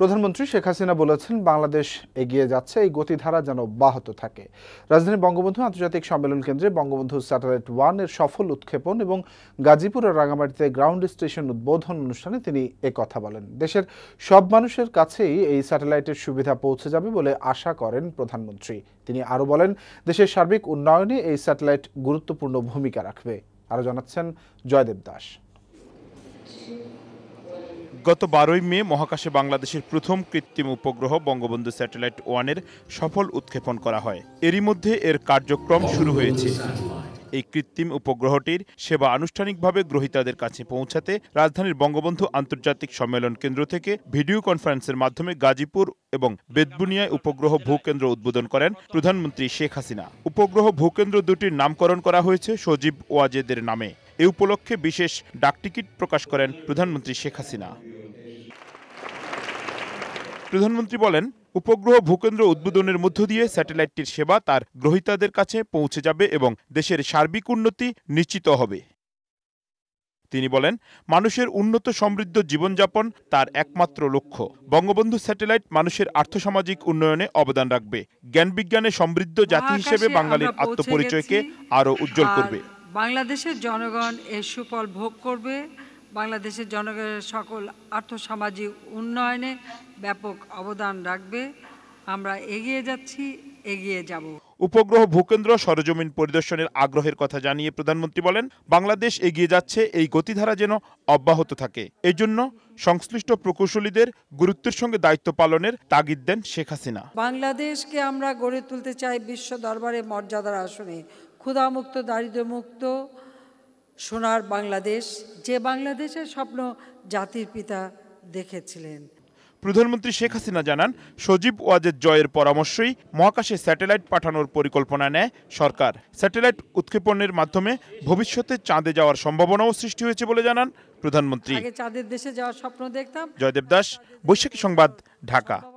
প্রধানমন্ত্রী শেখ হাসিনা বলেছেন বাংলাদেশ এগিয়ে যাচ্ছে এই গতিধারা যেন অব্যাহত থাকে রাজধানী বঙ্গবন্ধু আন্তর্জাতিক সম্মেলন কেন্দ্রে বঙ্গবন্ধু স্যাটেলাইট ওয়ান এর সফল উৎক্ষেপণ এবং গাজীপুর ও রাঙামাটিতে গ্রাউন্ড স্টেশন উদ্বোধন অনুষ্ঠানে তিনি কথা বলেন দেশের সব মানুষের কাছেই এই স্যাটেলাইটের সুবিধা পৌঁছে যাবে বলে আশা করেন প্রধানমন্ত্রী তিনি আরও বলেন দেশের সার্বিক উন্নয়নে এই স্যাটেলাইট গুরুত্বপূর্ণ ভূমিকা রাখবে আরও জানাচ্ছেন জয়দেব দাস গত বারোই মে মহাকাশে বাংলাদেশের প্রথম কৃত্রিম উপগ্রহ বঙ্গবন্ধু স্যাটেলাইট ওয়ানের সফল উৎক্ষেপণ করা হয় এরই মধ্যে এর কার্যক্রম শুরু হয়েছে এই কৃত্রিম উপগ্রহটির সেবা আনুষ্ঠানিকভাবে গ্রহীতাদের কাছে পৌঁছাতে রাজধানীর বঙ্গবন্ধু আন্তর্জাতিক সম্মেলন কেন্দ্র থেকে ভিডিও কনফারেন্সের মাধ্যমে গাজীপুর এবং বেদবুনিয়ায় উপগ্রহ ভূকেন্দ্র উদ্বোধন করেন প্রধানমন্ত্রী শেখ হাসিনা উপগ্রহ ভূকেন্দ্র দুটির নামকরণ করা হয়েছে সজীব ওয়াজেদের নামে এ উপলক্ষে বিশেষ ডাকটিকিট প্রকাশ করেন প্রধানমন্ত্রী শেখ হাসিনা প্রধানমন্ত্রী বলেন উপগ্রহ ভূকেন্দ্র উদ্বোধনের মধ্য দিয়ে স্যাটেলাইটটির সেবা তার গ্রহীতাদের কাছে পৌঁছে যাবে এবং দেশের সার্বিক উন্নতি নিশ্চিত হবে তিনি বলেন মানুষের উন্নত সমৃদ্ধ জীবনযাপন তার একমাত্র লক্ষ্য বঙ্গবন্ধু স্যাটেলাইট মানুষের আর্থসামাজিক উন্নয়নে অবদান রাখবে জ্ঞানবিজ্ঞানে সমৃদ্ধ জাতি হিসেবে বাঙালির আত্মপরিচয়কে আরও উজ্জ্বল করবে বাংলাদেশের জনগণ এর সুফল ভোগ করবে বাংলাদেশের জনগণের সকল আর্থসামাজিক উন্নয়নে ব্যাপক অবদান রাখবে আমরা এগিয়ে যাচ্ছি এগিয়ে যাব উপগ্রহ ভূকেন্দ্র সরজমিন পরিদর্শনের আগ্রহের কথা জানিয়ে প্রধানমন্ত্রী বলেন বাংলাদেশ এগিয়ে যাচ্ছে এই গতিধারা যেন অব্যাহত থাকে এজন্য সংশ্লিষ্ট প্রকৌশলীদের গুরুত্বের সঙ্গে দায়িত্ব পালনের তাগিদ দেন শেখ হাসিনা বাংলাদেশকে আমরা গড়ে তুলতে চাই বিশ্ব দরবারে মর্যাদার আসনে ক্ষুধামুক্ত দারিদ্র্যমুক্ত সোনার বাংলাদেশ যে বাংলাদেশের স্বপ্ন জাতির পিতা দেখেছিলেন প্রধানমন্ত্রী শেখ হাসিনা জানান সজীব ওয়াজের জয়ের পরামর্শই মহাকাশে স্যাটেলাইট পাঠানোর পরিকল্পনা নেয় সরকার স্যাটেলাইট উৎক্ষেপণের মাধ্যমে ভবিষ্যতে চাঁদে যাওয়ার সম্ভাবনাও সৃষ্টি হয়েছে বলে জানান প্রধানমন্ত্রী চাঁদের দেশে যাওয়ার স্বপ্ন দেখতাম জয়দেব দাস বৈশাখী সংবাদ ঢাকা